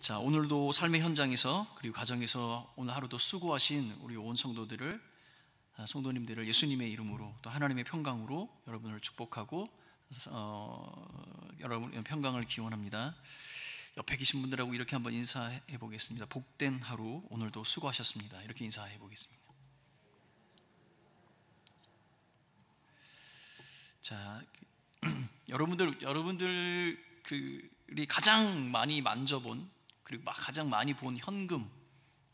자, 오늘도 삶의 현장에서 그리고 가정에서 오늘 하루도 수고하신 우리 온 성도들을 아, 성도님들을 예수님의 이름으로 또 하나님의 평강으로 여러분을 축복하고 어, 여러분 평강을 기원합니다. 옆에 계신 분들하고 이렇게 한번 인사해 보겠습니다. 복된 하루 오늘도 수고하셨습니다. 이렇게 인사해 보겠습니다. 자, 여러분들 여러분들이 그, 가장 많이 만져본 그리고 가장 많이 본 현금은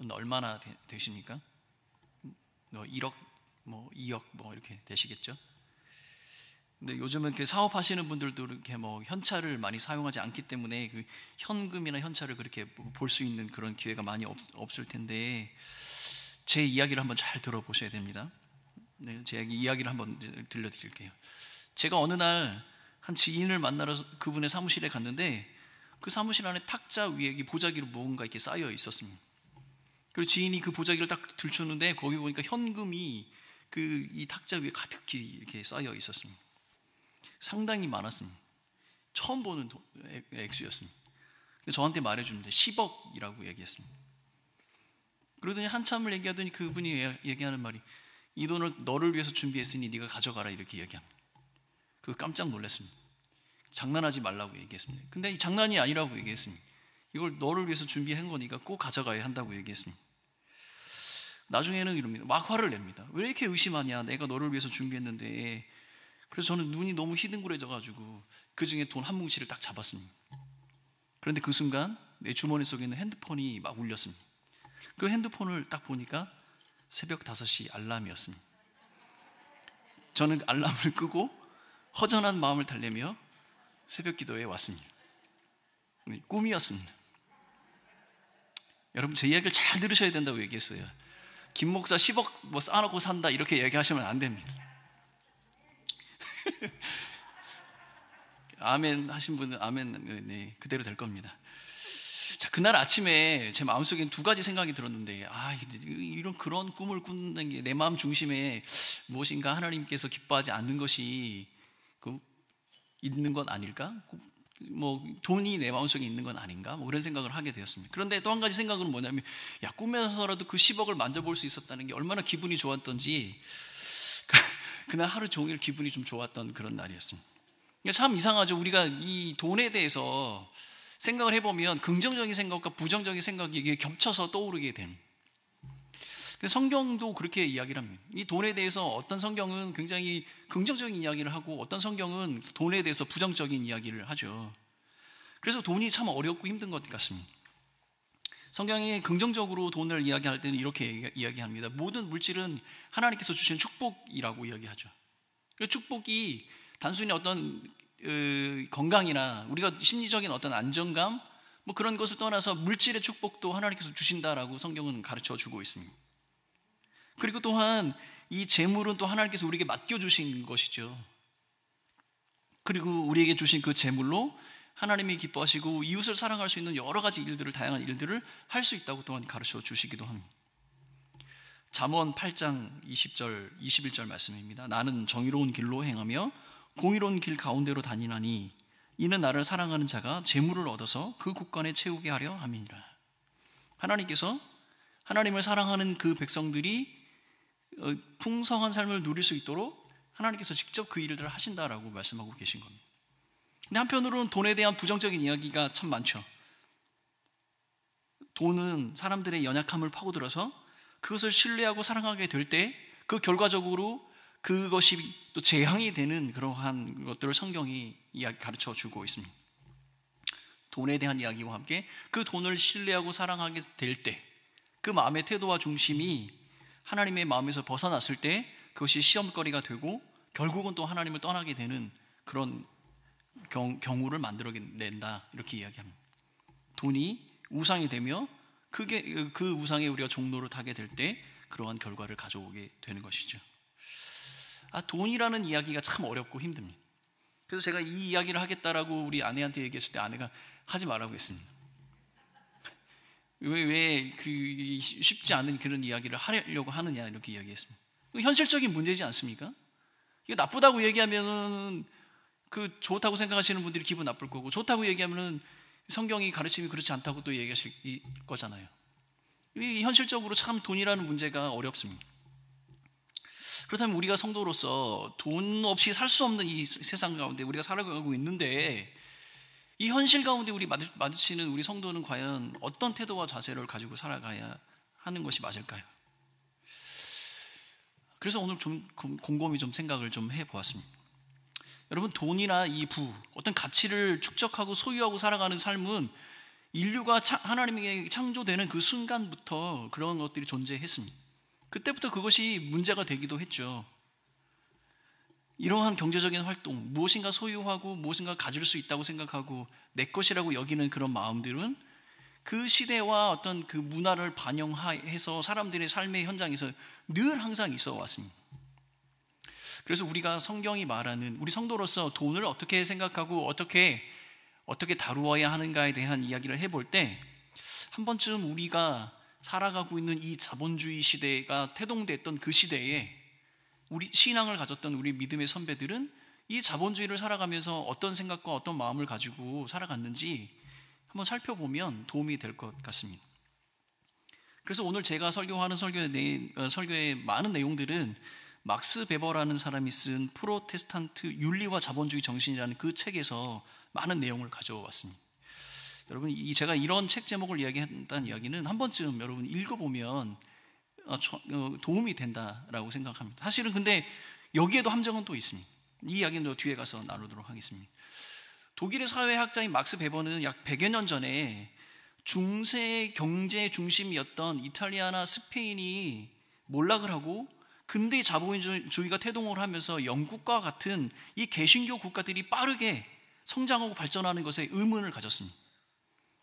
얼마나 되, 십니까뭐 1억, 뭐 2억 뭐, 뭐 이렇게 되시겠죠? 근데 요즘은 그 사업하시는 분들도 이렇게 뭐 현찰을 많이 사용하지 않기 때문에 그 현금이나 현찰을 그렇게 볼 수 있는 그런 기회가 많이 없, 없을 텐데 제 이야기를 한번 잘 들어보셔야 됩니다. 네, 제 이야기를 한번 들려드릴게요. 제가 어느 날 한 지인을 만나러 그분의 사무실에 갔는데 그 사무실 안에 탁자 위에 보자기로 무언가 이렇게 쌓여 있었습니다. 그리고 지인이 그 보자기를 딱 들쳤는데 거기 보니까 현금이 그 이 탁자 위에 가득히 이렇게 쌓여 있었습니다. 상당히 많았습니다. 처음 보는 액수였습니다. 근데 저한테 말해주는데 10억이라고 얘기했습니다. 그러더니 한참을 얘기하더니 그분이 얘기하는 말이 이 돈을 너를 위해서 준비했으니 네가 가져가라 이렇게 얘기합니다. 그 깜짝 놀랐습니다. 장난하지 말라고 얘기했습니다. 근데 장난이 아니라고 얘기했습니다. 이걸 너를 위해서 준비한 거니까 꼭 가져가야 한다고 얘기했습니다. 나중에는 이럽니다. 막 화를 냅니다. 왜 이렇게 의심하냐? 내가 너를 위해서 준비했는데. 그래서 저는 눈이 너무 희둥그레져가지고 그 중에 돈 한 뭉치를 딱 잡았습니다. 그런데 그 순간 내 주머니 속에 있는 핸드폰이 막 울렸습니다. 그 핸드폰을 딱 보니까 새벽 5시 알람이었습니다. 저는 알람을 끄고 허전한 마음을 달래며 새벽 기도에 왔습니다. 네, 꿈이었습니다. 여러분 제 이야기를 잘 들으셔야 된다고 얘기했어요. 김 목사 10억 뭐 쌓아놓고 산다 이렇게 얘기하시면 안 됩니다. 아멘 하신 분은 아멘 네, 네, 그대로 될 겁니다. 자 그날 아침에 제마음속엔두 가지 생각이 들었는데 아 이런 그런 꿈을 꾸는 게 내 마음 중심에 무엇인가 하나님께서 기뻐하지 않는 것이 있는 건 아닐까? 뭐 돈이 내 마음속에 있는 건 아닌가? 뭐 그런 생각을 하게 되었습니다. 그런데 또 한 가지 생각은 뭐냐면 야 꿈에서라도 그 10억을 만져볼 수 있었다는 게 얼마나 기분이 좋았던지 그날 하루 종일 기분이 좀 좋았던 그런 날이었습니다. 참 이상하죠. 우리가 이 돈에 대해서 생각을 해보면 긍정적인 생각과 부정적인 생각이 겹쳐서 떠오르게 됩니다. 성경도 그렇게 이야기를 합니다. 이 돈에 대해서 어떤 성경은 굉장히 긍정적인 이야기를 하고 어떤 성경은 돈에 대해서 부정적인 이야기를 하죠. 그래서 돈이 참 어렵고 힘든 것 같습니다. 성경이 긍정적으로 돈을 이야기할 때는 이렇게 이야기합니다. 모든 물질은 하나님께서 주신 축복이라고 이야기하죠. 그 축복이 단순히 어떤 어, 건강이나 우리가 심리적인 어떤 안정감 뭐 그런 것을 떠나서 물질의 축복도 하나님께서 주신다라고 성경은 가르쳐 주고 있습니다. 그리고 또한 이 재물은 또 하나님께서 우리에게 맡겨주신 것이죠. 그리고 우리에게 주신 그 재물로 하나님이 기뻐하시고 이웃을 사랑할 수 있는 여러 가지 일들을 다양한 일들을 할 수 있다고 또한 가르쳐 주시기도 합니다. 잠언 8장 20절 21절 말씀입니다. 나는 정의로운 길로 행하며 공의로운 길 가운데로 다니나니 이는 나를 사랑하는 자가 재물을 얻어서 그 국간에 채우게 하려 함이니라. 하나님께서 하나님을 사랑하는 그 백성들이 어, 풍성한 삶을 누릴 수 있도록 하나님께서 직접 그 일들을 하신다라고 말씀하고 계신 겁니다. 근데 한편으로는 돈에 대한 부정적인 이야기가 참 많죠. 돈은 사람들의 연약함을 파고들어서 그것을 신뢰하고 사랑하게 될 때 그 결과적으로 그것이 또 재앙이 되는 그러한 것들을 성경이 가르쳐 주고 있습니다. 돈에 대한 이야기와 함께 그 돈을 신뢰하고 사랑하게 될 때 그 마음의 태도와 중심이 하나님의 마음에서 벗어났을 때 그것이 시험거리가 되고 결국은 또 하나님을 떠나게 되는 그런 경, 경우를 만들어낸다 이렇게 이야기합니다. 돈이 우상이 되며 그게 그 우상에 우리가 종로를 타게 될 때 그러한 결과를 가져오게 되는 것이죠. 아, 돈이라는 이야기가 참 어렵고 힘듭니다. 그래서 제가 이 이야기를 하겠다라고 우리 아내한테 얘기했을 때 아내가 하지 말라고 했습니다. 왜그 쉽지 않은 그런 이야기를 하려고 하느냐 이렇게 이야기했습니다. 그 현실적인 문제지 않습니까? 이거 나쁘다고 얘기하면은 그 좋다고 생각하시는 분들이 기분 나쁠 거고 좋다고 얘기하면은 성경이 가르침이 그렇지 않다고 또 얘기하실 거잖아요. 이 현실적으로 참 돈이라는 문제가 어렵습니다. 그렇다면 우리가 성도로서 돈 없이 살 수 없는 이 세상 가운데 우리가 살아가고 있는데 이 현실 가운데 우리 마주치는 우리 성도는 과연 어떤 태도와 자세를 가지고 살아가야 하는 것이 맞을까요? 그래서 오늘 좀 곰곰이 좀 생각을 좀 해보았습니다. 여러분 돈이나 이 부, 어떤 가치를 축적하고 소유하고 살아가는 삶은 인류가 하나님에게 창조되는 그 순간부터 그런 것들이 존재했습니다. 그때부터 그것이 문제가 되기도 했죠. 이러한 경제적인 활동, 무엇인가 소유하고 무엇인가 가질 수 있다고 생각하고 내 것이라고 여기는 그런 마음들은 그 시대와 어떤 그 문화를 반영해서 사람들의 삶의 현장에서 늘 항상 있어 왔습니다. 그래서 우리가 성경이 말하는 우리 성도로서 돈을 어떻게 생각하고 어떻게 어떻게 다루어야 하는가에 대한 이야기를 해볼 때 한 번쯤 우리가 살아가고 있는 이 자본주의 시대가 태동됐던 그 시대에 우리 신앙을 가졌던 우리 믿음의 선배들은 이 자본주의를 살아가면서 어떤 생각과 어떤 마음을 가지고 살아갔는지 한번 살펴보면 도움이 될 것 같습니다. 그래서 오늘 제가 설교하는 설교의, 어, 설교의 많은 내용들은 막스 베버라는 사람이 쓴 프로테스탄트 윤리와 자본주의 정신이라는 그 책에서 많은 내용을 가져왔습니다. 여러분, 이 제가 이런 책 제목을 이야기했다는 이야기는 한 번쯤 여러분 읽어보면 어, 어, 도움이 된다라고 생각합니다. 사실은 근데 여기에도 함정은 또 있습니다. 이 이야기는 뒤에 가서 나누도록 하겠습니다. 독일의 사회학자인 막스 베버는 약 100여 년 전에 중세 경제 중심이었던 이탈리아나 스페인이 몰락을 하고 근대 자본주의가 태동을 하면서 영국과 같은 이 개신교 국가들이 빠르게 성장하고 발전하는 것에 의문을 가졌습니다.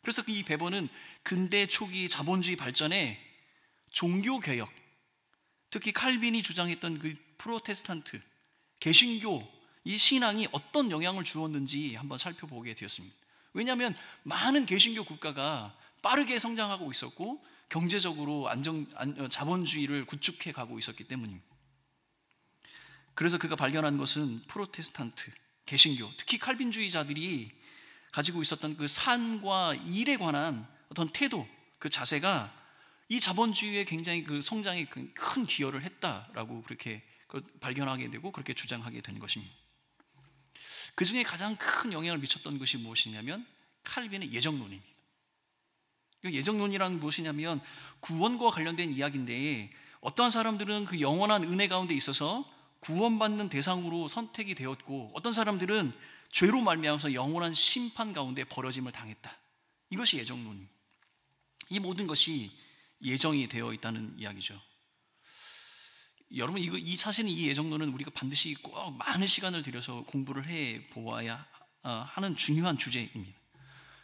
그래서 그 이 베버는 근대 초기 자본주의 발전에 종교 개혁, 특히 칼빈이 주장했던 그 프로테스탄트, 개신교 이 신앙이 어떤 영향을 주었는지 한번 살펴보게 되었습니다. 왜냐하면 많은 개신교 국가가 빠르게 성장하고 있었고 경제적으로 안정 어, 자본주의를 구축해 가고 있었기 때문입니다. 그래서 그가 발견한 것은 프로테스탄트 개신교, 특히 칼빈주의자들이 가지고 있었던 그 산과 일에 관한 어떤 태도, 그 자세가 이 자본주의에 굉장히 그 성장에 큰 기여를 했다라고 그렇게 그 발견하게 되고 그렇게 주장하게 된 것입니다. 그 중에 가장 큰 영향을 미쳤던 것이 무엇이냐면 칼빈의 예정론입니다. 그 예정론이란 무엇이냐면 구원과 관련된 이야기인데 어떤 사람들은 그 영원한 은혜 가운데 있어서 구원받는 대상으로 선택이 되었고 어떤 사람들은 죄로 말미암아서 영원한 심판 가운데 벌어짐을 당했다. 이것이 예정론입니다. 이 모든 것이 예정이 되어 있다는 이야기죠. 여러분 이거 이 사실은 이 예정론은 우리가 반드시 꼭 많은 시간을 들여서 공부를 해 보아야 어, 하는 중요한 주제입니다.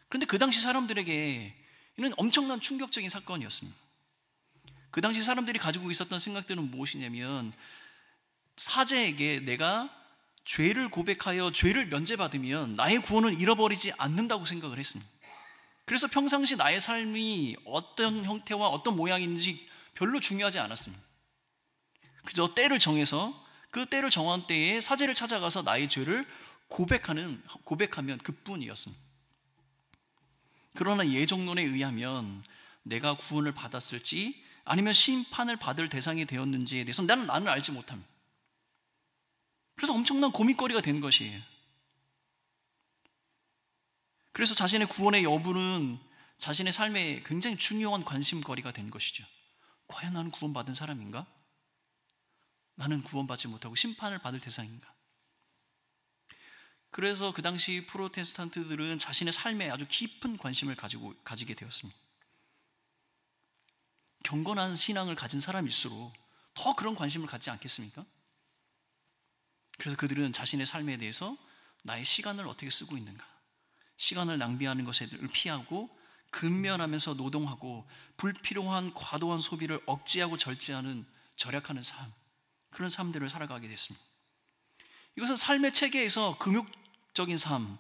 그런데 그 당시 사람들에게 이는 엄청난 충격적인 사건이었습니다. 그 당시 사람들이 가지고 있었던 생각들은 무엇이냐면 사제에게 내가 죄를 고백하여 죄를 면제받으면 나의 구원은 잃어버리지 않는다고 생각을 했습니다. 그래서 평상시 나의 삶이 어떤 형태와 어떤 모양인지 별로 중요하지 않았습니다. 그저 때를 정해서 그 때를 정한 때에 사제를 찾아가서 나의 죄를 고백하는 고백하면 그뿐이었습니다. 그러나 예정론에 의하면 내가 구원을 받았을지 아니면 심판을 받을 대상이 되었는지에 대해서 나는 나는 알지 못합니다. 그래서 엄청난 고민거리가 된 것이에요. 그래서 자신의 구원의 여부는 자신의 삶에 굉장히 중요한 관심거리가 된 것이죠. 과연 나는 구원받은 사람인가? 나는 구원받지 못하고 심판을 받을 대상인가? 그래서 그 당시 프로테스탄트들은 자신의 삶에 아주 깊은 관심을 가지고 가지게 되었습니다. 경건한 신앙을 가진 사람일수록 더 그런 관심을 갖지 않겠습니까? 그래서 그들은 자신의 삶에 대해서 나의 시간을 어떻게 쓰고 있는가? 시간을 낭비하는 것을 피하고 근면하면서 노동하고 불필요한 과도한 소비를 억제하고 절제하는 절약하는 삶 그런 삶들을 살아가게 됐습니다. 이것은 삶의 체계에서 금욕적인 삶,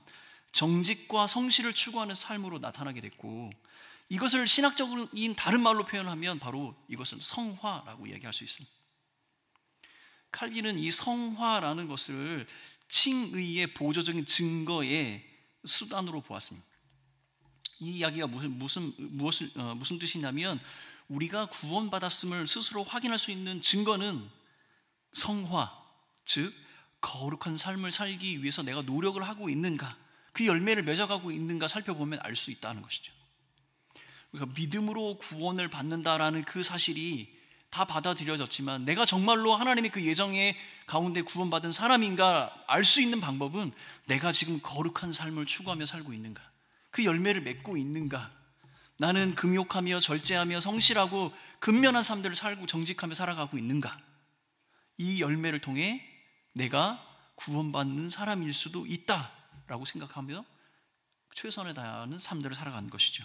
정직과 성실을 추구하는 삶으로 나타나게 됐고 이것을 신학적인 다른 말로 표현하면 바로 이것은 성화라고 이야기할 수 있습니다. 칼빈은 이 성화라는 것을 칭의의 보조적인 증거에 수단으로 보았습니다. 이 이야기가 무슨 무슨 무엇을 어, 무슨 뜻이냐면 우리가 구원받았음을 스스로 확인할 수 있는 증거는 성화, 즉 거룩한 삶을 살기 위해서 내가 노력을 하고 있는가, 그 열매를 맺어가고 있는가 살펴보면 알 수 있다는 것이죠. 그러니까 믿음으로 구원을 받는다라는 그 사실이 다 받아들여졌지만 내가 정말로 하나님의 그 예정의 가운데 구원받은 사람인가 알 수 있는 방법은 내가 지금 거룩한 삶을 추구하며 살고 있는가 그 열매를 맺고 있는가 나는 금욕하며 절제하며 성실하고 근면한 삶들을 살고 정직하며 살아가고 있는가 이 열매를 통해 내가 구원받는 사람일 수도 있다라고 생각하며 최선을 다하는 삶들을 살아가는 것이죠.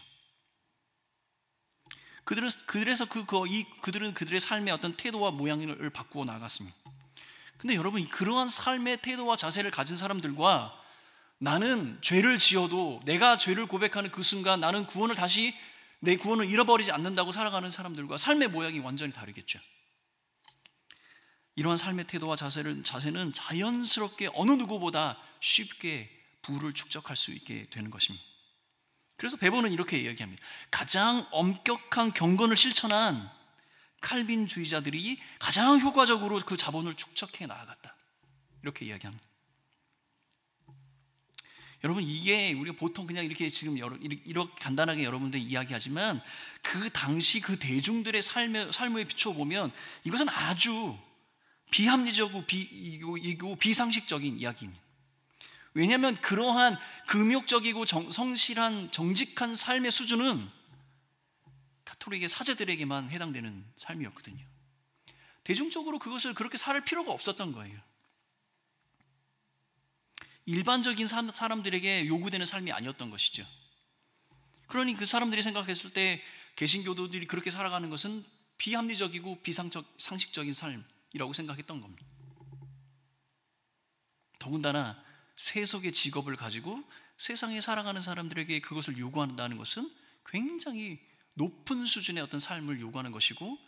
그들은 그들에서 그, 그, 그들은 그들의 삶의 어떤 태도와 모양을 바꾸어 나갔습니다. 근데 여러분 그러한 삶의 태도와 자세를 가진 사람들과 나는 죄를 지어도 내가 죄를 고백하는 그 순간 나는 구원을 다시 내 구원을 잃어버리지 않는다고 살아가는 사람들과 삶의 모양이 완전히 다르겠죠. 이러한 삶의 태도와 자세를, 자세는 자연스럽게 어느 누구보다 쉽게 부를 축적할 수 있게 되는 것입니다. 그래서 베버는 이렇게 이야기합니다. 가장 엄격한 경건을 실천한 칼빈주의자들이 가장 효과적으로 그 자본을 축적해 나아갔다. 이렇게 이야기합니다. 여러분 이게 우리가 보통 그냥 이렇게 지금 이렇게 간단하게 여러분들 이야기하지만 그 당시 그 대중들의 삶에, 삶에 비춰보면 이것은 아주 비합리적이고 비, 이고, 이고 비상식적인 이야기입니다. 왜냐하면 그러한 금욕적이고 정, 성실한 정직한 삶의 수준은 카톨릭의 사제들에게만 해당되는 삶이었거든요. 대중적으로 그것을 그렇게 살 필요가 없었던 거예요. 일반적인 사람들에게 요구되는 삶이 아니었던 것이죠. 그러니 그 사람들이 생각했을 때 개신교도들이 그렇게 살아가는 것은 비합리적이고 비상적 상식적인 삶이라고 생각했던 겁니다. 더군다나 세속의 직업을 가지고 세상에 살아가는 사람들에게 그것을 요구한다는 것은 굉장히 높은 수준의 어떤 삶을 요구하는 것이고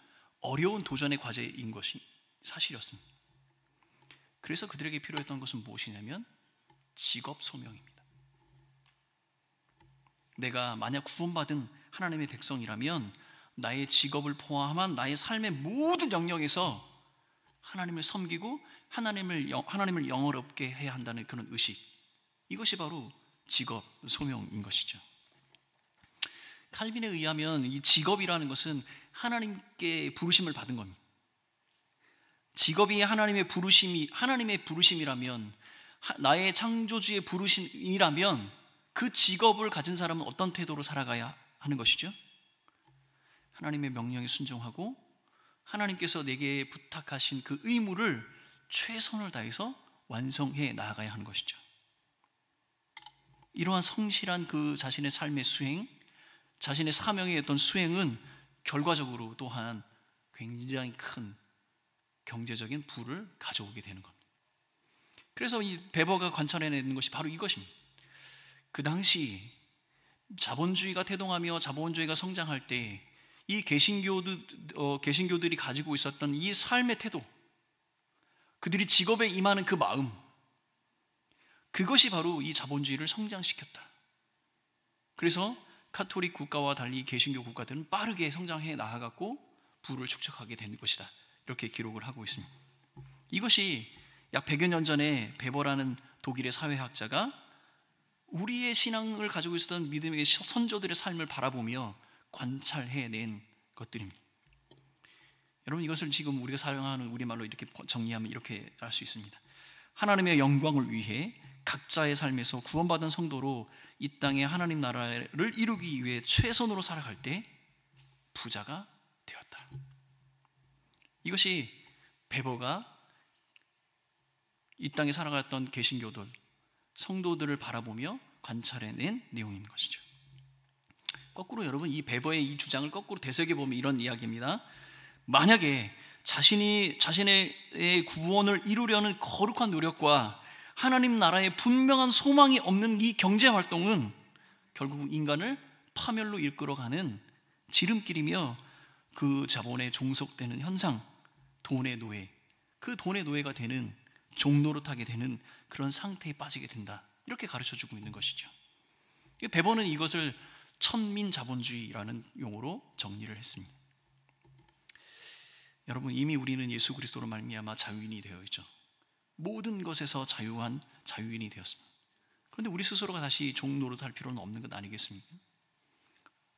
어려운 도전의 과제인 것이 사실이었습니다. 그래서 그들에게 필요했던 것은 무엇이냐면 직업 소명입니다. 내가 만약 구원받은 하나님의 백성이라면 나의 직업을 포함한 나의 삶의 모든 영역에서 하나님을 섬기고 하나님을, 하나님을 영어롭게 해야 한다는 그런 의식. 이것이 바로 직업, 소명인 것이죠. 칼빈에 의하면 이 직업이라는 것은 하나님께 부르심을 받은 겁니다. 직업이 하나님의 부르심이 하나님의 부르심이라면 나의 창조주의 부르심이라면 그 직업을 가진 사람은 어떤 태도로 살아가야 하는 것이죠? 하나님의 명령에 순종하고 하나님께서 내게 부탁하신 그 의무를 최선을 다해서 완성해 나가야 아 하는 것이죠. 이러한 성실한 그 자신의 삶의 수행, 자신의 사명의 어떤 수행은 결과적으로 또한 굉장히 큰 경제적인 부를 가져오게 되는 겁니다. 그래서 이 베버가 관찰해내는 것이 바로 이것입니다. 그 당시 자본주의가 태동하며 자본주의가 성장할 때 이 개신교들, 어, 개신교들이 가지고 있었던 이 삶의 태도, 그들이 직업에 임하는 그 마음, 그것이 바로 이 자본주의를 성장시켰다. 그래서 카톨릭 국가와 달리 개신교 국가들은 빠르게 성장해 나아갔고 부를 축적하게 된 것이다. 이렇게 기록을 하고 있습니다. 이것이 약 100여 년 전에 베버라는 독일의 사회학자가 우리의 신앙을 가지고 있었던 믿음의 선조들의 삶을 바라보며 관찰해낸 것들입니다. 여러분 이것을 지금 우리가 사용하는 우리말로 이렇게 정리하면 이렇게 할 수 있습니다. 하나님의 영광을 위해 각자의 삶에서 구원받은 성도로 이 땅에 하나님 나라를 이루기 위해 최선으로 살아갈 때 부자가 되었다. 이것이 베버가 이 땅에 살아갔던 개신교들, 성도들을 바라보며 관찰해낸 내용인 것이죠. 거꾸로 여러분 이 베버의 이 주장을 거꾸로 되새겨 보면 이런 이야기입니다. 만약에 자신이 자신의 구원을 이루려는 거룩한 노력과 하나님 나라의 분명한 소망이 없는 이 경제 활동은 결국 인간을 파멸로 이끌어가는 지름길이며 그 자본에 종속되는 현상, 돈의 노예, 그 돈의 노예가 되는 종노릇하게 되는 그런 상태에 빠지게 된다. 이렇게 가르쳐 주고 있는 것이죠. 베버는 이것을 천민 자본주의라는 용어로 정리를 했습니다. 여러분 이미 우리는 예수 그리스도로 말미암아 자유인이 되어 있죠. 모든 것에서 자유한 자유인이 되었습니다. 그런데 우리 스스로가 다시 종로로할 필요는 없는 것 아니겠습니까?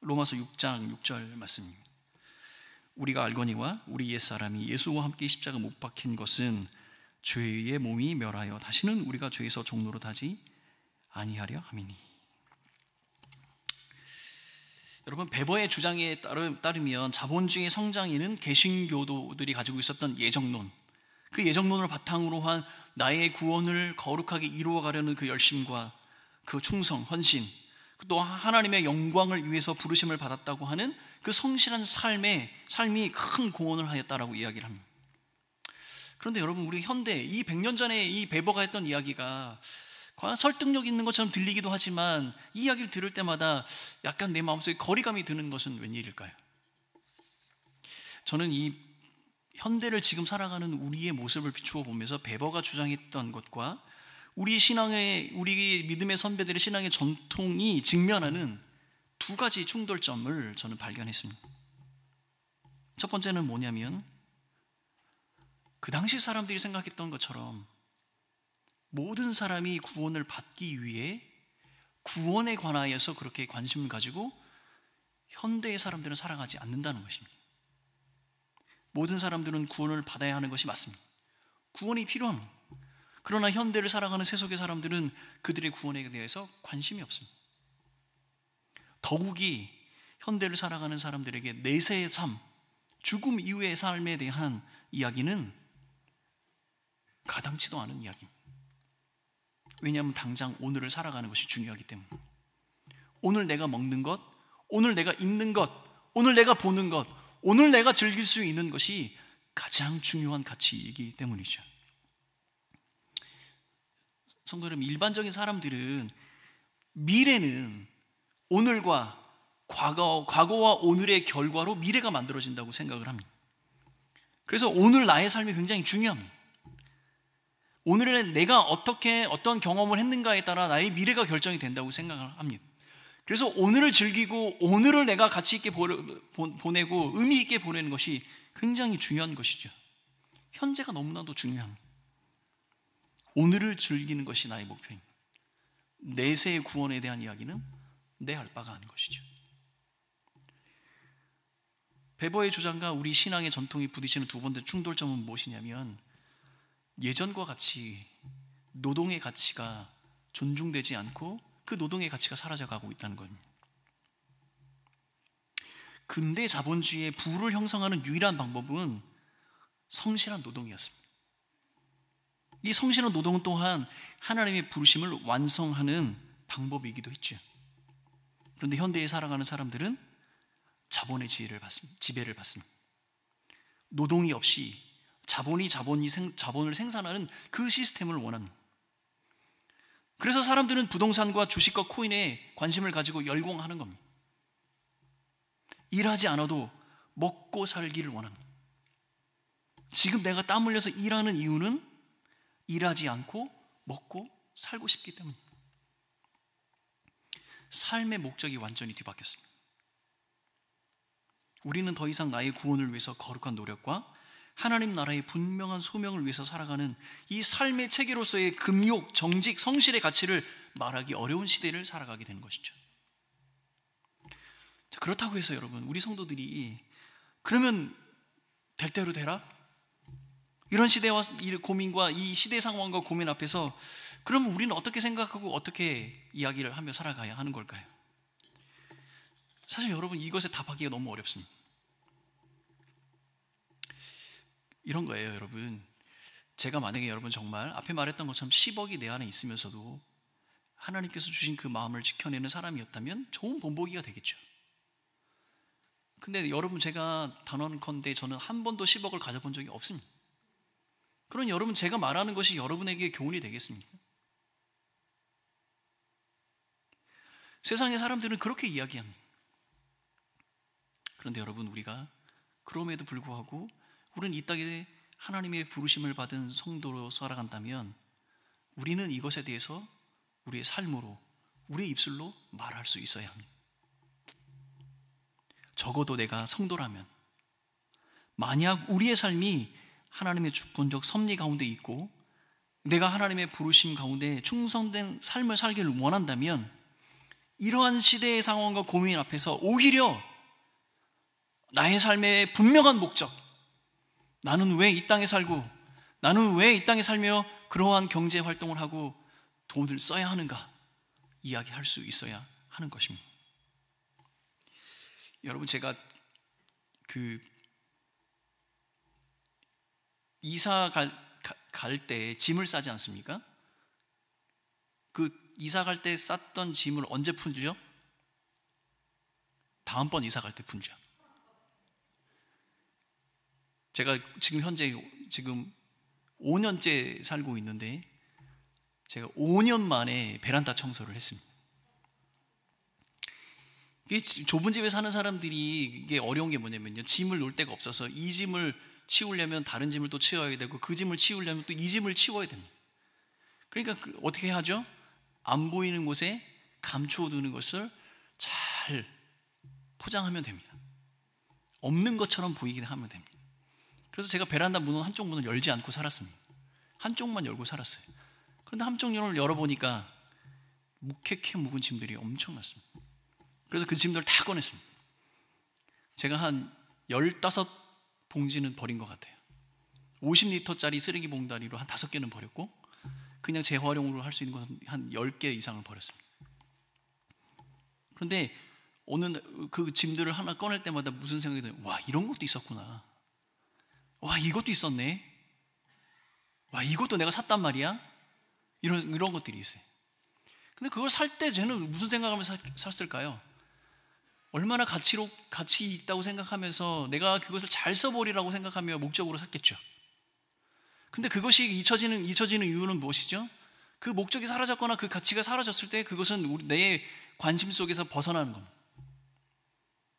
로마서 6장 6절 말씀입니다. 우리가 알거니와 우리 옛사람이 예수와 함께 십자가 못 박힌 것은 죄의 몸이 멸하여 다시는 우리가 죄에서 종로로 타지 아니하려 함이니 여러분 베버의 주장에 따르면 자본주의 성장에는 개신교도들이 가지고 있었던 예정론 그 예정론을 바탕으로 한 나의 구원을 거룩하게 이루어가려는 그 열심과 그 충성, 헌신 그 또 하나님의 영광을 위해서 부르심을 받았다고 하는 그 성실한 삶에 삶이 큰 공헌을 하였다라고 이야기를 합니다. 그런데 여러분 우리 현대 이 100년 전에 이 베버가 했던 이야기가 과연 설득력 있는 것처럼 들리기도 하지만 이 이야기를 들을 때마다 약간 내 마음속에 거리감이 드는 것은 웬일일까요? 저는 이 현대를 지금 살아가는 우리의 모습을 비추어 보면서 베버가 주장했던 것과 우리 신앙의 우리 믿음의 선배들의 신앙의 전통이 직면하는 두 가지 충돌점을 저는 발견했습니다. 첫 번째는 뭐냐면 그 당시 사람들이 생각했던 것처럼 모든 사람이 구원을 받기 위해 구원에 관하여서 그렇게 관심을 가지고 현대의 사람들은 살아가지 않는다는 것입니다. 모든 사람들은 구원을 받아야 하는 것이 맞습니다. 구원이 필요합니다. 그러나 현대를 살아가는 세속의 사람들은 그들의 구원에 대해서 관심이 없습니다. 더욱이 현대를 살아가는 사람들에게 내세의 삶, 죽음 이후의 삶에 대한 이야기는 가당치도 않은 이야기입니다. 왜냐하면 당장 오늘을 살아가는 것이 중요하기 때문. 에 오늘 내가 먹는 것, 오늘 내가 입는 것, 오늘 내가 보는 것, 오늘 내가 즐길 수 있는 것이 가장 중요한 가치이기 때문이죠. 성도 여러분, 일반적인 사람들은 미래는 오늘과 과거, 과거와 오늘의 결과로 미래가 만들어진다고 생각을 합니다. 그래서 오늘 나의 삶이 굉장히 중요합니다. 오늘은 내가 어떻게 어떤 경험을 했는가에 따라 나의 미래가 결정이 된다고 생각을 합니다. 그래서 오늘을 즐기고 오늘을 내가 가치 있게 보내고 의미 있게 보내는 것이 굉장히 중요한 것이죠. 현재가 너무나도 중요합니다. 오늘을 즐기는 것이 나의 목표입니다. 내세의 구원에 대한 이야기는 내 할 바가 아닌 것이죠. 베버의 주장과 우리 신앙의 전통이 부딪히는 두 번째 충돌점은 무엇이냐면 예전과 같이 노동의 가치가 존중되지 않고 그 노동의 가치가 사라져가고 있다는 겁니다. 근대 자본주의의 부를 형성하는 유일한 방법은 성실한 노동이었습니다. 이 성실한 노동 은 또한 하나님의 부르심을 완성하는 방법이기도 했죠. 그런데 현대에 살아가는 사람들은 자본의 지배를 받습니다. 노동이 없이 자본이 자본이 생, 자본을 생산하는 그 시스템을 원합니다. 그래서 사람들은 부동산과 주식과 코인에 관심을 가지고 열공하는 겁니다. 일하지 않아도 먹고 살기를 원합니다. 지금 내가 땀 흘려서 일하는 이유는 일하지 않고 먹고 살고 싶기 때문입니다. 삶의 목적이 완전히 뒤바뀌었습니다. 우리는 더 이상 나의 구원을 위해서 거룩한 노력과 하나님 나라의 분명한 소명을 위해서 살아가는 이 삶의 체계로서의 금욕, 정직, 성실의 가치를 말하기 어려운 시대를 살아가게 되는 것이죠. 그렇다고 해서 여러분, 우리 성도들이 그러면 될 대로 되라? 이런 시대와 고민과 이 시대 상황과 고민 앞에서 그러면 우리는 어떻게 생각하고 어떻게 이야기를 하며 살아가야 하는 걸까요? 사실 여러분 이것에 답하기가 너무 어렵습니다. 이런 거예요, 여러분. 제가 만약에 여러분 정말 앞에 말했던 것처럼 10억이 내 안에 있으면서도 하나님께서 주신 그 마음을 지켜내는 사람이었다면 좋은 본보기가 되겠죠. 근데 여러분 제가 단언컨대 저는 한 번도 10억을 가져본 적이 없습니다. 그럼 여러분 제가 말하는 것이 여러분에게 교훈이 되겠습니까? 세상의 사람들은 그렇게 이야기합니다. 그런데 여러분 우리가 그럼에도 불구하고 우리는 이 땅에 하나님의 부르심을 받은 성도로 살아간다면 우리는 이것에 대해서 우리의 삶으로, 우리의 입술로 말할 수 있어야 합니다. 적어도 내가 성도라면, 만약 우리의 삶이 하나님의 주권적 섭리 가운데 있고, 내가 하나님의 부르심 가운데 충성된 삶을 살기를 원한다면, 이러한 시대의 상황과 고민 앞에서 오히려 나의 삶의 분명한 목적, 나는 왜 이 땅에 살고 나는 왜 이 땅에 살며 그러한 경제 활동을 하고 돈을 써야 하는가 이야기할 수 있어야 하는 것입니다. 여러분 제가 그 이사 갈 때 짐을 싸지 않습니까? 그 이사 갈 때 쌌던 짐을 언제 풀죠? 다음번 이사 갈때 풀죠. 제가 지금 현재 지금 5년째 살고 있는데 제가 5년 만에 베란다 청소를 했습니다. 좁은 집에 사는 사람들이 이게 어려운 게 뭐냐면요. 짐을 놓을 데가 없어서 이 짐을 치우려면 다른 짐을 또 치워야 되고 그 짐을 치우려면 또 이 짐을 치워야 됩니다. 그러니까 그 어떻게 하죠? 안 보이는 곳에 감추어두는 것을 잘 포장하면 됩니다. 없는 것처럼 보이긴 하면 됩니다. 그래서 제가 베란다 문은 한쪽 문을 열지 않고 살았습니다. 한쪽만 열고 살았어요. 그런데 한쪽 문을 열어보니까 묵핵케 묵은 짐들이 엄청났습니다. 그래서 그 짐들 다 꺼냈습니다. 제가 한 15봉지는 버린 것 같아요. 50리터짜리 쓰레기 봉다리로 한 5개는 버렸고 그냥 재활용으로 할 수 있는 것은 한 10개 이상을 버렸습니다. 그런데 어느 그 짐들을 하나 꺼낼 때마다 무슨 생각이 드냐면 와 이런 것도 있었구나. 와, 이것도 있었네. 와, 이것도 내가 샀단 말이야. 이런, 이런 것들이 있어요. 근데 그걸 살 때쟤는 무슨 생각하면 샀을까요? 얼마나 가치로, 가치 있다고 생각하면서 내가 그것을 잘 써버리라고 생각하며 목적으로 샀겠죠. 근데 그것이 잊혀지는, 잊혀지는 이유는 무엇이죠? 그 목적이 사라졌거나 그 가치가 사라졌을 때 그것은 우리, 내 관심 속에서 벗어나는 겁니다.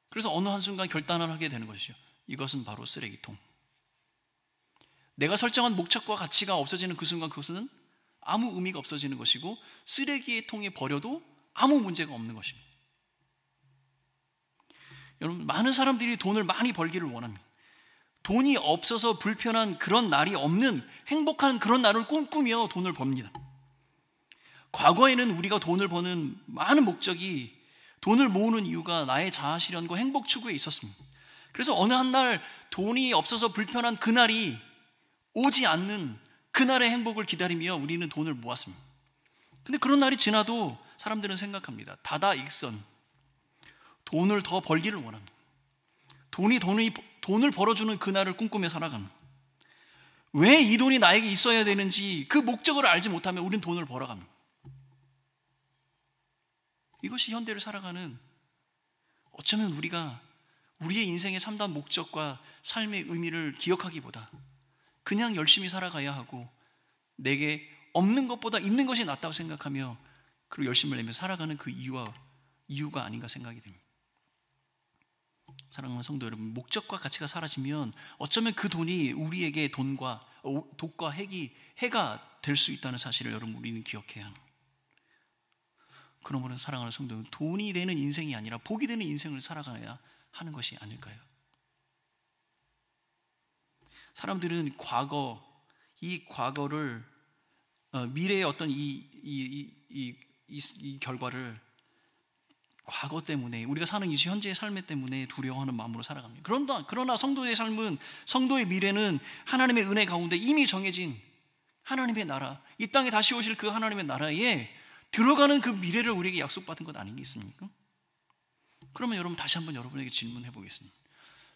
그래서 어느 한순간 결단을 하게 되는 것이죠. 이것은 바로 쓰레기통. 내가 설정한 목적과 가치가 없어지는 그 순간 그것은 아무 의미가 없어지는 것이고 쓰레기의 통에 버려도 아무 문제가 없는 것입니다. 여러분 많은 사람들이 돈을 많이 벌기를 원합니다. 돈이 없어서 불편한 그런 날이 없는 행복한 그런 날을 꿈꾸며 돈을 법니다. 과거에는 우리가 돈을 버는 많은 목적이 돈을 모으는 이유가 나의 자아 실현과 행복 추구에 있었습니다. 그래서 어느 한 날 돈이 없어서 불편한 그날이 오지 않는 그날의 행복을 기다리며 우리는 돈을 모았습니다. 근데 그런 날이 지나도 사람들은 생각합니다. 다다익선. 돈을 더 벌기를 원합니다. 돈이 돈이 돈을 벌어주는 그날을 꿈꾸며 살아갑니다. 왜 이 돈이 나에게 있어야 되는지 그 목적을 알지 못하면 우리는 돈을 벌어갑니다. 이것이 현대를 살아가는 어쩌면 우리가 우리의 인생의 3단 목적과 삶의 의미를 기억하기보다 그냥 열심히 살아가야 하고 내게 없는 것보다 있는 것이 낫다고 생각하며 그리고 열심을 내며 살아가는 그 이유와 이유가 아닌가 생각이 됩니다. 사랑하는 성도 여러분, 목적과 가치가 사라지면 어쩌면 그 돈이 우리에게 돈과 어, 독과 핵이 해가 될 수 있다는 사실을 여러분 우리는 기억해야 합니다. 그러므로 사랑하는 성도 여 돈이 되는 인생이 아니라 복이 되는 인생을 살아가야 하는 것이 아닐까요? 사람들은 과거, 이 과거를 어, 미래의 어떤 이, 이, 이, 이, 이 결과를 과거 때문에 우리가 사는 이 현재의 삶에 때문에 두려워하는 마음으로 살아갑니다. 그런다, 그러나 성도의 삶은 성도의 미래는 하나님의 은혜 가운데 이미 정해진 하나님의 나라, 이 땅에 다시 오실 그 하나님의 나라에 들어가는 그 미래를 우리에게 약속받은 것 아니겠습니까? 그러면 여러분 다시 한번 여러분에게 질문해 보겠습니다.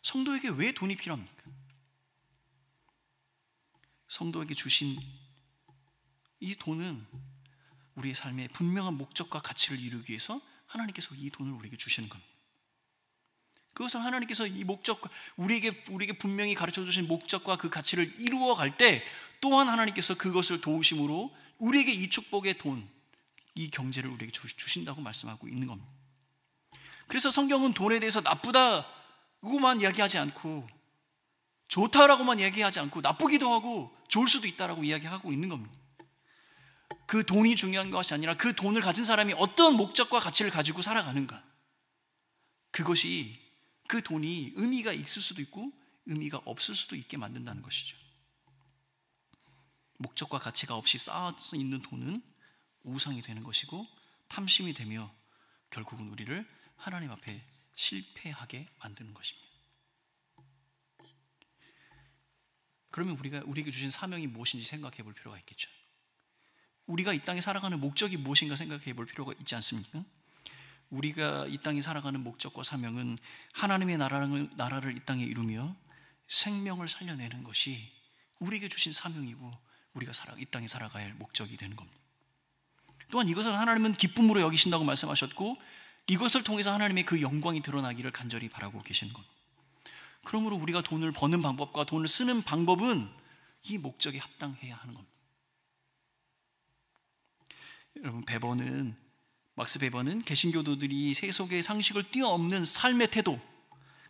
성도에게 왜 돈이 필요합니까? 성도에게 주신 이 돈은 우리의 삶에 분명한 목적과 가치를 이루기 위해서 하나님께서 이 돈을 우리에게 주시는 겁니다. 그것을 하나님께서 이 목적과 우리에게 우리에게 분명히 가르쳐 주신 목적과 그 가치를 이루어 갈 때 또한 하나님께서 그것을 도우심으로 우리에게 이 축복의 돈, 이 경제를 우리에게 주신다고 말씀하고 있는 겁니다. 그래서 성경은 돈에 대해서 나쁘다고만 이야기하지 않고 좋다라고만 이야기하지 않고 나쁘기도 하고 좋을 수도 있다라고 이야기하고 있는 겁니다. 그 돈이 중요한 것이 아니라 그 돈을 가진 사람이 어떤 목적과 가치를 가지고 살아가는가. 그것이 그 돈이 의미가 있을 수도 있고 의미가 없을 수도 있게 만든다는 것이죠. 목적과 가치가 없이 쌓아서 있는 돈은 우상이 되는 것이고 탐심이 되며 결국은 우리를 하나님 앞에 실패하게 만드는 것입니다. 그러면 우리가 우리에게 주신 사명이 무엇인지 생각해 볼 필요가 있겠죠. 우리가 이 땅에 살아가는 목적이 무엇인가 생각해 볼 필요가 있지 않습니까? 우리가 이 땅에 살아가는 목적과 사명은 하나님의 나라를, 나라를 이 땅에 이루며 생명을 살려내는 것이 우리에게 주신 사명이고 우리가 살아, 이 땅에 살아갈 목적이 되는 겁니다. 또한 이것을 하나님은 기쁨으로 여기신다고 말씀하셨고 이것을 통해서 하나님의 그 영광이 드러나기를 간절히 바라고 계신 겁니다. 그러므로 우리가 돈을 버는 방법과 돈을 쓰는 방법은 이 목적에 합당해야 하는 겁니다. 여러분 베버는 막스 베버는 개신교도들이 세속의 상식을 뛰어넘는 삶의 태도,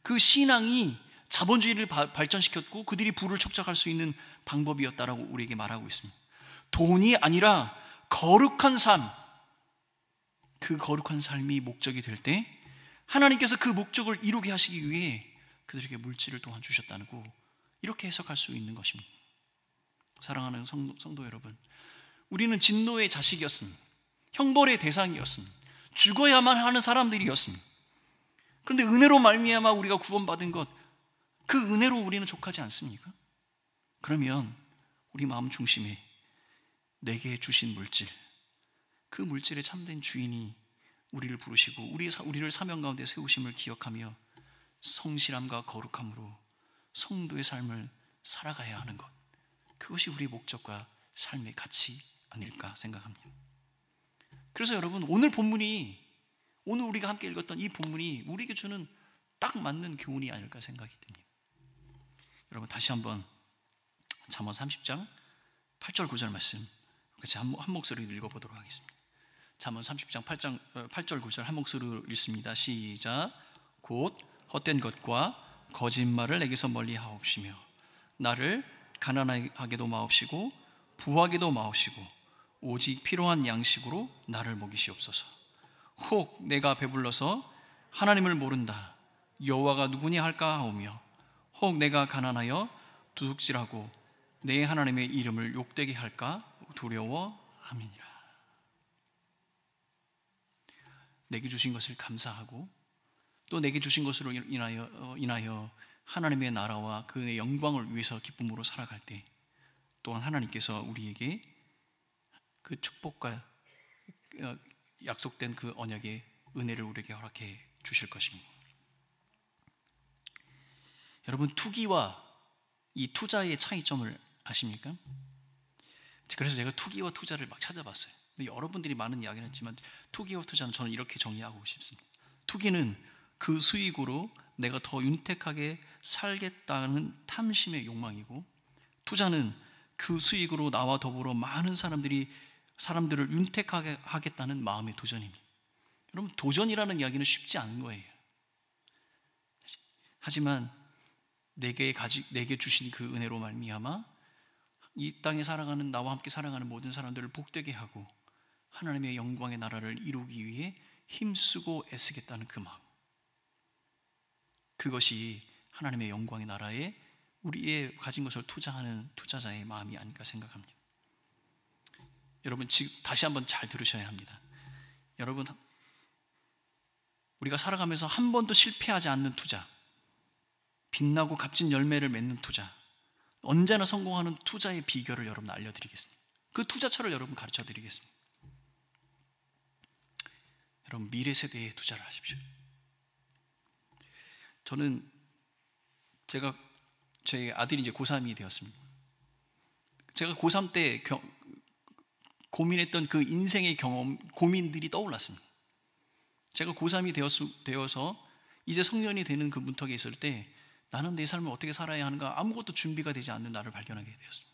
그 신앙이 자본주의를 발전시켰고 그들이 부를 촉탁할 수 있는 방법이었다라고 우리에게 말하고 있습니다. 돈이 아니라 거룩한 삶, 그 거룩한 삶이 목적이 될 때 하나님께서 그 목적을 이루게 하시기 위해 그들에게 물질을 또한 주셨다는고 이렇게 해석할 수 있는 것입니다. 사랑하는 성도, 성도 여러분, 우리는 진노의 자식이었습 형벌의 대상이었습 죽어야만 하는 사람들이었습 그런데 은혜로 말미암아 우리가 구원받은 것, 그 은혜로 우리는 족하지 않습니까? 그러면 우리 마음 중심에 내게 주신 물질, 그 물질의 참된 주인이 우리를 부르시고 우리 우리를 사명 가운데 세우심을 기억하며 성실함과 거룩함으로 성도의 삶을 살아가야 하는 것. 그것이 우리 목적과 삶의 가치 아닐까 생각합니다. 그래서 여러분, 오늘 본문이, 오늘 우리가 함께 읽었던 이 본문이 우리에게 주는 딱 맞는 교훈이 아닐까 생각이 듭니다. 여러분, 다시 한번 잠언 30장 8절 9절 말씀 같이 한, 한 목소리로 읽어보도록 하겠습니다. 잠언 30장 8장, 8절 9절 한 목소리로 읽습니다. 시작. 곧 헛된 것과 거짓말을 내게서 멀리하옵시며 나를 가난하게도 마옵시고 부하게도 마옵시고 오직 필요한 양식으로 나를 먹이시옵소서. 혹 내가 배불러서 하나님을 모른다 여호와가 누구니 할까 하오며 혹 내가 가난하여 두둑질하고 내 하나님의 이름을 욕되게 할까 두려워함이니라. 내게 주신 것을 감사하고 또 내게 주신 것으로 인하여, 어, 인하여 하나님의 나라와 그의 영광을 위해서 기쁨으로 살아갈 때 또한 하나님께서 우리에게 그 축복과 어, 약속된 그 언약의 은혜를 우리에게 허락해 주실 것입니다. 여러분 투기와 이 투자의 차이점을 아십니까? 그래서 제가 투기와 투자를 막 찾아봤어요. 여러분들이 많은 이야기를 했지만 투기와 투자는 저는 이렇게 정의하고 싶습니다. 투기는 그 수익으로 내가 더 윤택하게 살겠다는 탐심의 욕망이고 투자는 그 수익으로 나와 더불어 많은 사람들이 사람들을 윤택하게 하겠다는 마음의 도전입니다. 여러분 도전이라는 이야기는 쉽지 않은 거예요. 하지만 내게 가지 내게 주신 그 은혜로 말미암아 이 땅에 살아가는 나와 함께 살아가는 모든 사람들을 복되게 하고 하나님의 영광의 나라를 이루기 위해 힘쓰고 애쓰겠다는 그 마음. 그것이 하나님의 영광의 나라에 우리의 가진 것을 투자하는 투자자의 마음이 아닐까 생각합니다. 여러분 지금 다시 한번 잘 들으셔야 합니다. 여러분 우리가 살아가면서 한 번도 실패하지 않는 투자, 빛나고 값진 열매를 맺는 투자, 언제나 성공하는 투자의 비결을 여러분 알려드리겠습니다. 그 투자처를 여러분 가르쳐드리겠습니다. 여러분 미래 세대에 투자를 하십시오. 저는 제가 저희 아들이 이제 고3이 되었습니다. 제가 고3 때 겨, 고민했던 그 인생의 경험, 고민들이 떠올랐습니다. 제가 고3이 되었, 되어서 이제 성년이 되는 그 문턱에 있을 때 나는 내 삶을 어떻게 살아야 하는가 아무것도 준비가 되지 않는 나를 발견하게 되었습니다.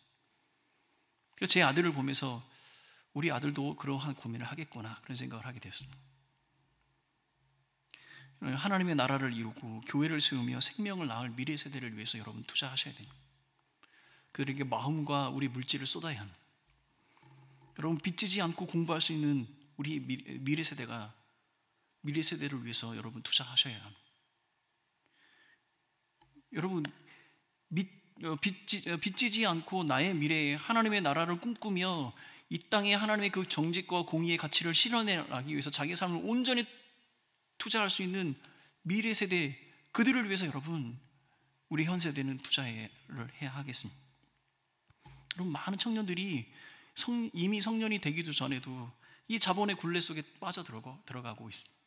그제 아들을 보면서 우리 아들도 그러한 고민을 하겠구나 그런 생각을 하게 되었습니다. 하나님의 나라를 이루고 교회를 세우며 생명을 낳을 미래 세대를 위해서 여러분 투자하셔야 됩니다. 그들에게 마음과 우리 물질을 쏟아야 합니다. 여러분 빚지지 않고 공부할 수 있는 우리 미래 세대가 미래 세대를 위해서 여러분 투자하셔야 합니다. 여러분 어, 빚지, 어, 지 않고 나의 미래에 하나님의 나라를 꿈꾸며 이 땅에 하나님의 그 정직과 공의의 가치를 실현하기 위해서 자기 삶을 온전히 투자할 수 있는 미래 세대 그들을 위해서 여러분 우리 현 세대는 투자를 해야 하겠습니다. 여러분 많은 청년들이 성, 이미 성년이 되기도 전에도 이 자본의 굴레 속에 빠져 들어가, 들어가고 있습니다.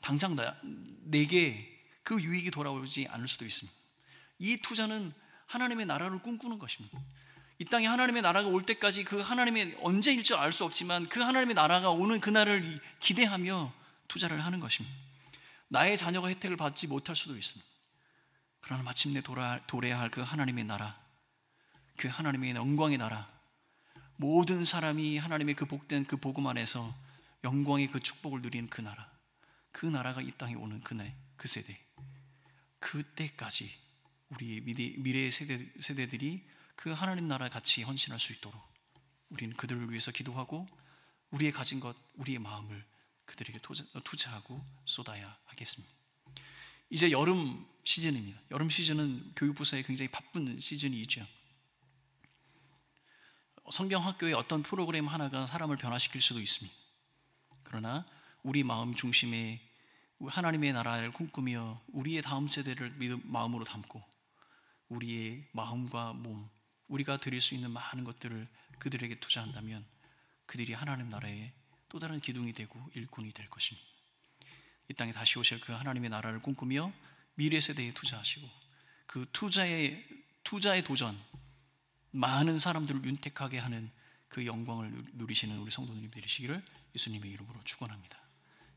당장 나, 내게 그 유익이 돌아오지 않을 수도 있습니다. 이 투자는 하나님의 나라를 꿈꾸는 것입니다. 이 땅에 하나님의 나라가 올 때까지 그 하나님의 언제일 줄 알 수 없지만 그 하나님의 나라가 오는 그날을 기대하며 투자를 하는 것입니다. 나의 자녀가 혜택을 받지 못할 수도 있습니다. 그러나 마침내 돌아, 도래할그 하나님의 나라, 그 하나님의 영광의 나라, 모든 사람이 하나님의 그 복된 그 복음 안에서 영광의 그 축복을 누리는 그 나라, 그 나라가 이 땅에 오는 그날, 그 세대, 그때까지 우리 의 미래의 세대, 세대들이 그 하나님 나라에 같이 헌신할 수 있도록 우리는 그들을 위해서 기도하고 우리의 가진 것, 우리의 마음을 그들에게 어, 투자하고 쏟아야 하겠습니다. 이제 여름 시즌입니다. 여름 시즌은 교육부서에 굉장히 바쁜 시즌이죠. 성경학교의 어떤 프로그램 하나가 사람을 변화시킬 수도 있습니다. 그러나 우리 마음 중심에 하나님의 나라를 꿈꾸며 우리의 다음 세대를 믿음 마음으로 담고 우리의 마음과 몸 우리가 드릴 수 있는 많은 것들을 그들에게 투자한다면 그들이 하나님 나라의 또 다른 기둥이 되고 일꾼이 될 것입니다. 이 땅에 다시 오실 그 하나님의 나라를 꿈꾸며 미래 세대에 투자하시고 그 투자의 투자의 도전 많은 사람들을 윤택하게 하는 그 영광을 누리시는 우리 성도님 되시기를 예수님의 이름으로 축원합니다.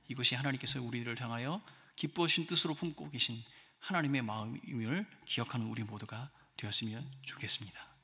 이것이 하나님께서 우리를 향하여 기뻐하신 뜻으로 품고 계신 하나님의 마음임을 기억하는 우리 모두가 되었으면 좋겠습니다.